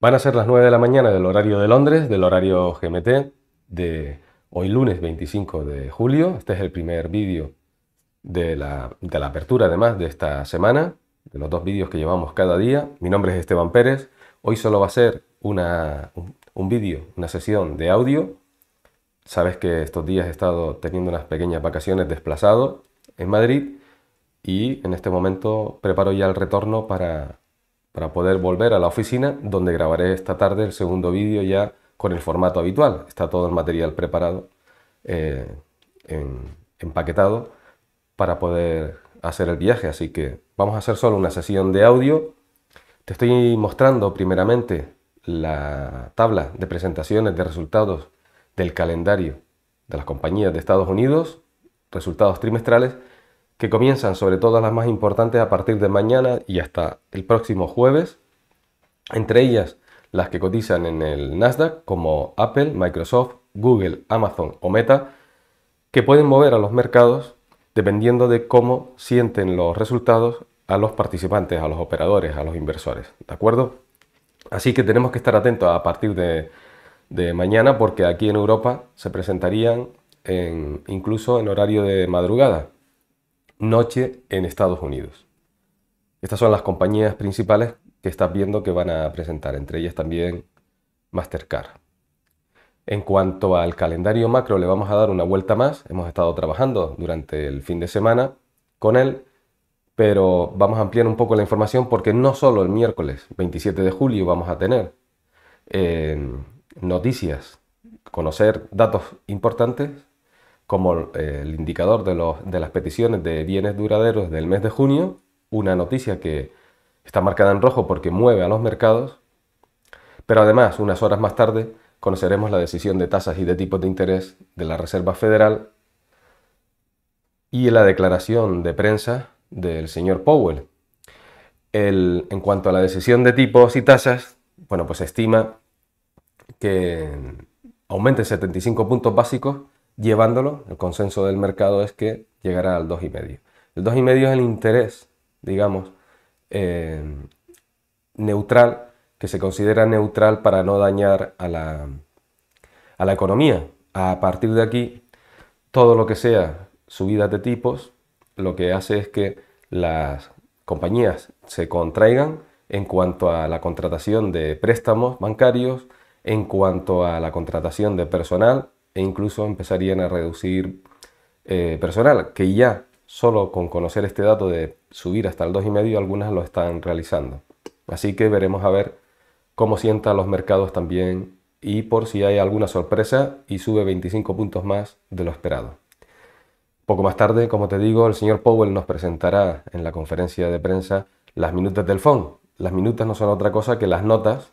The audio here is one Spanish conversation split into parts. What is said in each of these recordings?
Van a ser las 9 de la mañana del horario de Londres, del horario GMT, de hoy lunes 25 de julio. Este es el primer vídeo de la, apertura, además, de esta semana, de los dos vídeos que llevamos cada día. Mi nombre es Esteban Pérez. Hoy solo va a ser una, un vídeo, una sesión de audio. Sabes que estos días he estado teniendo unas pequeñas vacaciones desplazado en Madrid y en este momento preparo ya el retorno para para poder volver a la oficina donde grabaré esta tarde el segundo vídeo ya con el formato habitual. Está todo el material preparado, eh, empaquetado para poder hacer el viaje. Así que vamos a hacer solo una sesión de audio. Te estoy mostrando primeramente la tabla de presentaciones de resultados del calendario de las compañías de Estados Unidos, resultados trimestrales, que comienzan sobre todo las más importantes a partir de mañana y hasta el próximo jueves, entre ellas las que cotizan en el Nasdaq como Apple, Microsoft, Google, Amazon o Meta, que pueden mover a los mercados dependiendo de cómo sienten los resultados a los participantes, a los operadores, a los inversores, ¿de acuerdo? Así que tenemos que estar atentos a partir de, mañana porque aquí en Europa se presentarían incluso en horario de madrugada, noche en Estados Unidos. Estas son las compañías principales que estás viendo que van a presentar, entre ellas también Mastercard. En cuanto al calendario macro, le vamos a dar una vuelta más. Hemos estado trabajando durante el fin de semana con él, pero vamos a ampliar un poco la información porque no solo el miércoles 27 de julio vamos a tener eh, noticias, conocer datos importantes, como el indicador de, las peticiones de bienes duraderos del mes de junio, una noticia que está marcada en rojo porque mueve a los mercados, pero además unas horas más tarde conoceremos la decisión de tasas y de tipos de interés de la Reserva Federal y la declaración de prensa del señor Powell. en cuanto a la decisión de tipos y tasas, bueno, pues estima que aumente 75 puntos básicos llevándolo, el consenso del mercado es que llegará al 2,5. El 2,5 es el interés, digamos, eh, neutral, que se considera neutral para no dañar a la, a la economía. A partir de aquí, todo lo que sea subidas de tipos, lo que hace es que las compañías se contraigan en cuanto a la contratación de préstamos bancarios, en cuanto a la contratación de personal, e incluso empezarían a reducir eh, personal, que ya solo con conocer este dato de subir hasta el 2,5 algunas lo están realizando. Así que veremos a ver cómo sientan los mercados también y por si hay alguna sorpresa y sube 25 puntos más de lo esperado. Poco más tarde, como te digo, el señor Powell nos presentará en la conferencia de prensa las minutas del fondo Las minutas no son otra cosa que las notas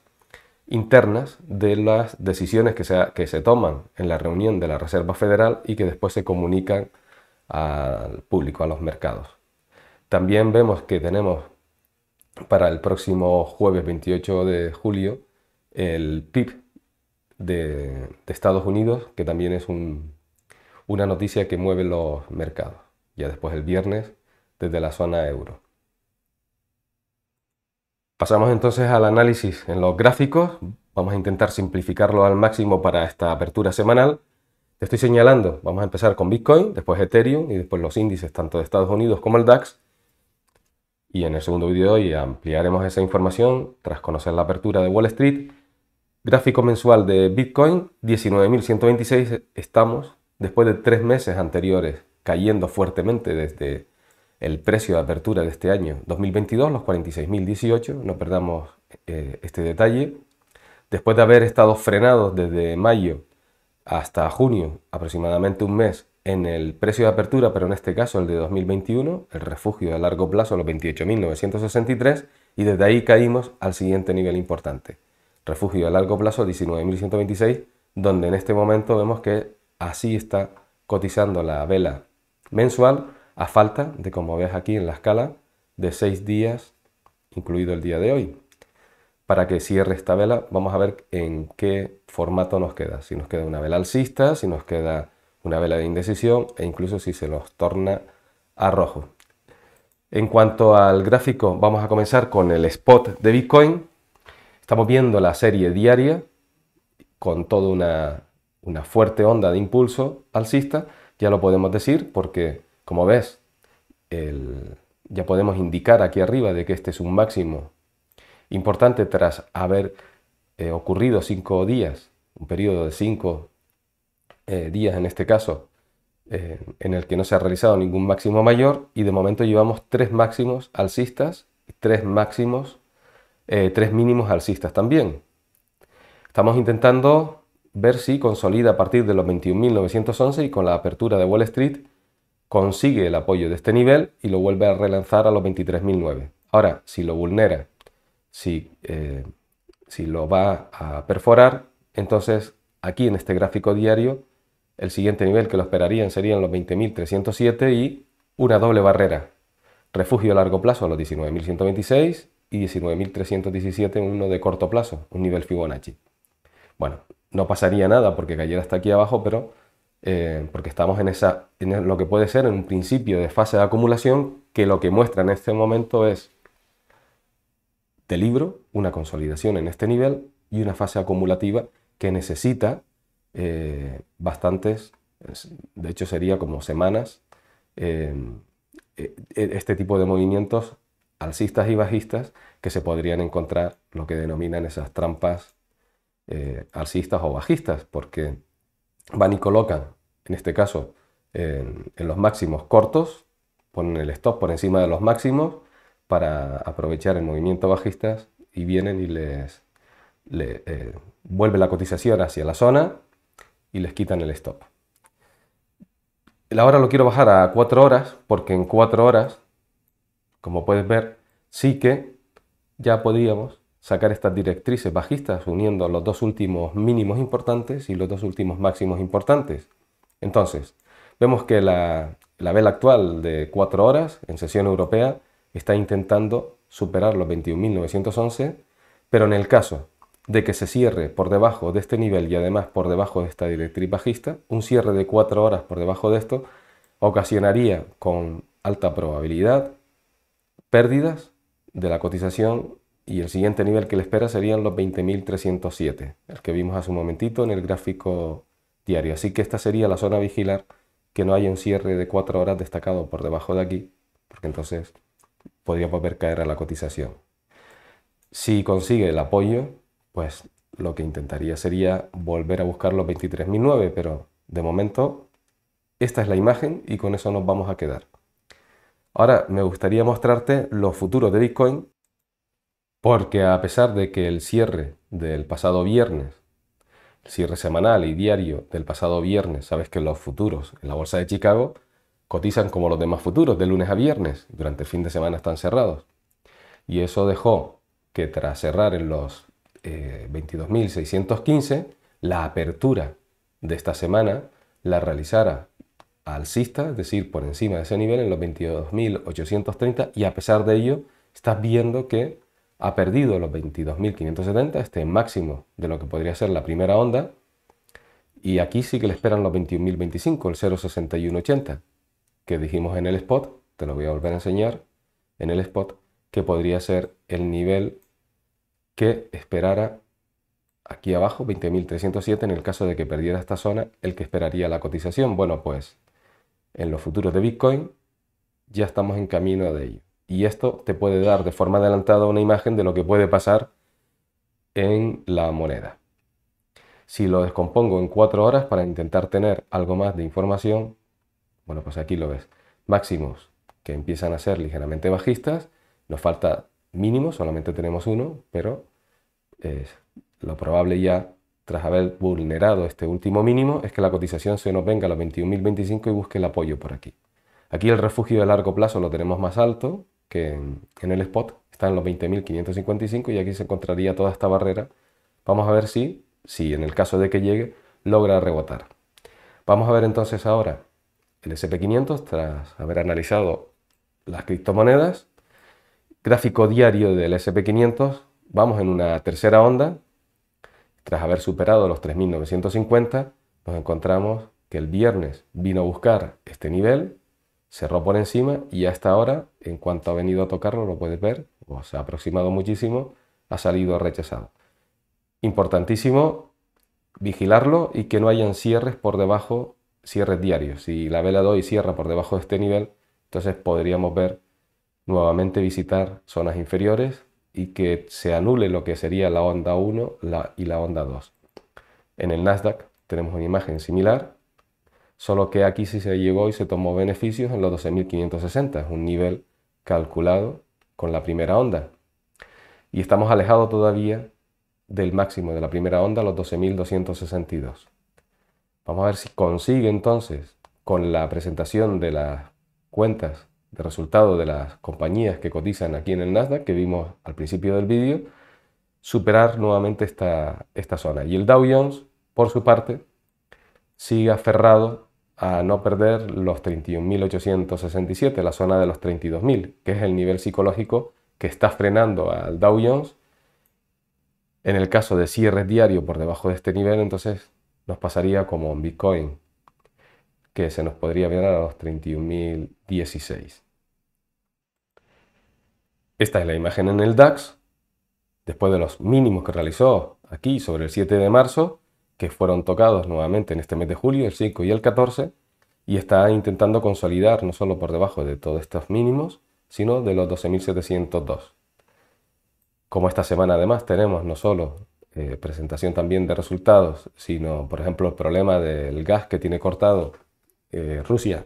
internas de las decisiones que se, que se toman en la reunión de la Reserva Federal y que después se comunican al público, a los mercados. También vemos que tenemos para el próximo jueves 28 de julio el PIB de, Estados Unidos, que también es una noticia que mueve los mercados. Ya después el viernes desde la zona euro. Pasamos entonces al análisis en los gráficos. Vamos a intentar simplificarlo al máximo para esta apertura semanal. Te estoy señalando, vamos a empezar con Bitcoin, después Ethereum y después los índices tanto de Estados Unidos como el DAX. Y en el segundo vídeo de hoy ampliaremos esa información tras conocer la apertura de Wall Street. Gráfico mensual de Bitcoin, 19.126 estamos después de tres meses anteriores cayendo fuertemente desde el precio de apertura de este año 2022, los 46.018, no perdamos eh, este detalle. Después de haber estado frenados desde mayo hasta junio, aproximadamente un mes, en el precio de apertura, pero en este caso el de 2021, el refugio de largo plazo, los 28.963, y desde ahí caímos al siguiente nivel importante, refugio de largo plazo 19.126, donde en este momento vemos que así está cotizando la vela mensual a falta de, como ves aquí en la escala, de 6 días, incluido el día de hoy. Para que cierre esta vela, vamos a ver en qué formato nos queda. Si nos queda una vela alcista, si nos queda una vela de indecisión e incluso si se nos torna a rojo. En cuanto al gráfico, vamos a comenzar con el spot de Bitcoin. Estamos viendo la serie diaria con toda una, una fuerte onda de impulso alcista. Ya lo podemos decir porque como ves, ya podemos indicar aquí arriba de que este es un máximo importante tras haber eh, ocurrido cinco días, un periodo de cinco eh, días en este caso, eh, en el que no se ha realizado ningún máximo mayor y de momento llevamos tres máximos alcistas tres máximos, tres mínimos alcistas también. Estamos intentando ver si consolida a partir de los 21.911 y con la apertura de Wall Street consigue el apoyo de este nivel y lo vuelve a relanzar a los 23.009. Ahora, si lo vulnera, eh, si, lo va a perforar, entonces aquí en este gráfico diario, el siguiente nivel que lo esperarían serían los 20.307 y una doble barrera. Refugio a largo plazo a los 19.126 y 19.317 uno de corto plazo, un nivel Fibonacci. Bueno, no pasaría nada porque cayera hasta aquí abajo, pero eh, porque estamos en, esa, lo que puede ser en un principio de fase de acumulación, que lo que muestra en este momento es de libro, una consolidación en este nivel y una fase acumulativa que necesita eh, bastantes, de hecho sería como semanas, em, e, e, este tipo de movimientos alcistas y bajistas que se podrían encontrar lo que denominan esas trampas eh, alcistas o bajistas, porque van y colocan en este caso en, los máximos cortos, ponen el stop por encima de los máximos para aprovechar el movimiento bajista y vienen y les, eh, vuelve la cotización hacia la zona y les quitan el stop. Ahora lo quiero bajar a 4 horas porque en 4 horas, como puedes ver, sí que ya podríamos sacar estas directrices bajistas uniendo los dos últimos mínimos importantes y los dos últimos máximos importantes. Entonces, vemos que la, vela actual de 4 horas en sesión europea está intentando superar los 21.911, pero en el caso de que se cierre por debajo de este nivel y además por debajo de esta directriz bajista, un cierre de 4 horas por debajo de esto ocasionaría con alta probabilidad pérdidas de la cotización y el siguiente nivel que le espera serían los 20.307, el que vimos hace un momentito en el gráfico diario. Así que esta sería la zona vigilar, que no haya un cierre de 4 horas destacado por debajo de aquí, porque entonces podría volver caer a la cotización. Si consigue el apoyo, pues lo que intentaría sería volver a buscar los 23.009, pero de momento esta es la imagen y con eso nos vamos a quedar. Ahora me gustaría mostrarte los futuros de Bitcoin porque a pesar de que el cierre del pasado viernes cierre semanal y diario del pasado viernes, sabes que los futuros en la bolsa de Chicago cotizan como los demás futuros, de lunes a viernes, durante el fin de semana están cerrados. Y eso dejó que tras cerrar en los 22.615, eh, la apertura de esta semana la realizara alcista, es decir, por encima de ese nivel en los 22.830 y a pesar de ello, estás viendo que ha perdido los 22.570, este máximo de lo que podría ser la primera onda, y aquí sí que le esperan los 21.025, el 0,6180, que dijimos en el spot, te lo voy a volver a enseñar, en el spot, que podría ser el nivel que esperara aquí abajo, 20.307, en el caso de que perdiera esta zona, el que esperaría la cotización. Bueno, pues en los futuros de Bitcoin ya estamos en camino de ello y esto te puede dar de forma adelantada una imagen de lo que puede pasar en la moneda. Si lo descompongo en cuatro horas para intentar tener algo más de información, bueno, pues aquí lo ves. Máximos que empiezan a ser ligeramente bajistas, nos falta mínimo, solamente tenemos uno, pero es lo probable ya, tras haber vulnerado este último mínimo, es que la cotización se nos venga a los 21.025 y busque el apoyo por aquí. Aquí el refugio de largo plazo lo tenemos más alto, que en el spot están los 20.555 y aquí se encontraría toda esta barrera. Vamos a ver si, si en el caso de que llegue, logra rebotar. Vamos a ver entonces ahora el SP500 tras haber analizado las criptomonedas. Gráfico diario del SP500, vamos en una tercera onda. Tras haber superado los 3.950, nos encontramos que el viernes vino a buscar este nivel, cerró por encima y hasta ahora, en cuanto ha venido a tocarlo, lo puedes ver, o se ha aproximado muchísimo, ha salido rechazado. Importantísimo vigilarlo y que no hayan cierres por debajo, cierres diarios. Si la vela de hoy cierra por debajo de este nivel, entonces podríamos ver nuevamente visitar zonas inferiores y que se anule lo que sería la onda 1 y la onda 2. En el Nasdaq tenemos una imagen similar, solo que aquí sí se llegó y se tomó beneficios en los 12.560, un nivel calculado con la primera onda. Y estamos alejados todavía del máximo de la primera onda, los 12.262. Vamos a ver si consigue entonces, con la presentación de las cuentas de resultado de las compañías que cotizan aquí en el Nasdaq, que vimos al principio del vídeo, superar nuevamente esta, esta zona. Y el Dow Jones, por su parte, sigue aferrado a no perder los 31.867, la zona de los 32.000, que es el nivel psicológico que está frenando al Dow Jones. En el caso de cierre diario por debajo de este nivel, entonces nos pasaría como en Bitcoin, que se nos podría ver a los 31.016. Esta es la imagen en el DAX, después de los mínimos que realizó aquí sobre el 7 de marzo, que fueron tocados nuevamente en este mes de julio, el 5 y el 14, y está intentando consolidar no solo por debajo de todos estos mínimos, sino de los 12.702. Como esta semana además tenemos no solo eh, presentación también de resultados, sino por ejemplo el problema del gas que tiene cortado eh, Rusia,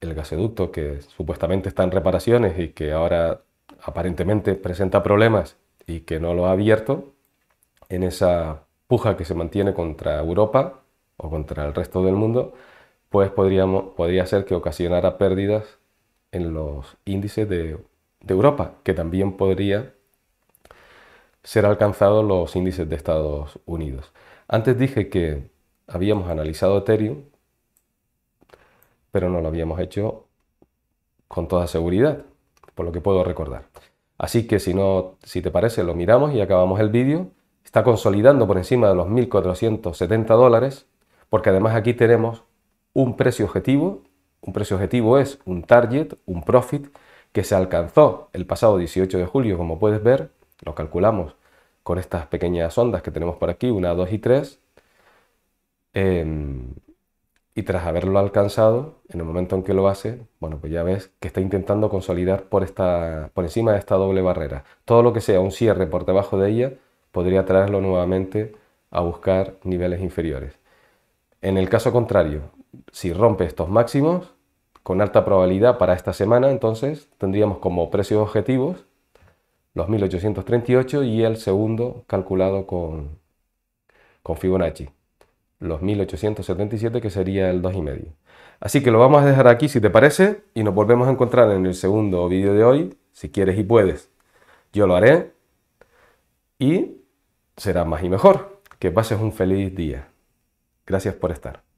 el gasoducto que supuestamente está en reparaciones y que ahora aparentemente presenta problemas y que no lo ha abierto, en esa que se mantiene contra Europa o contra el resto del mundo, pues podríamos, podría ser que ocasionara pérdidas en los índices de, de Europa, que también podría ser alcanzados los índices de Estados Unidos. Antes dije que habíamos analizado Ethereum, pero no lo habíamos hecho con toda seguridad, por lo que puedo recordar. Así que si no, si te parece, lo miramos y acabamos el vídeo está consolidando por encima de los 1.470 dólares, porque además aquí tenemos un precio objetivo. Un precio objetivo es un target, un profit, que se alcanzó el pasado 18 de julio, como puedes ver, lo calculamos con estas pequeñas ondas que tenemos por aquí, una, dos y tres. Em, y tras haberlo alcanzado, en el momento en que lo hace, bueno, pues ya ves que está intentando consolidar por, esta, por encima de esta doble barrera. Todo lo que sea un cierre por debajo de ella podría traerlo nuevamente a buscar niveles inferiores. En el caso contrario, si rompe estos máximos, con alta probabilidad para esta semana, entonces tendríamos como precios objetivos los 1838 y el segundo calculado con, con Fibonacci, los 1877 que sería el 2,5. Así que lo vamos a dejar aquí si te parece y nos volvemos a encontrar en el segundo vídeo de hoy, si quieres y puedes. Yo lo haré y será más y mejor. Que pases un feliz día. Gracias por estar.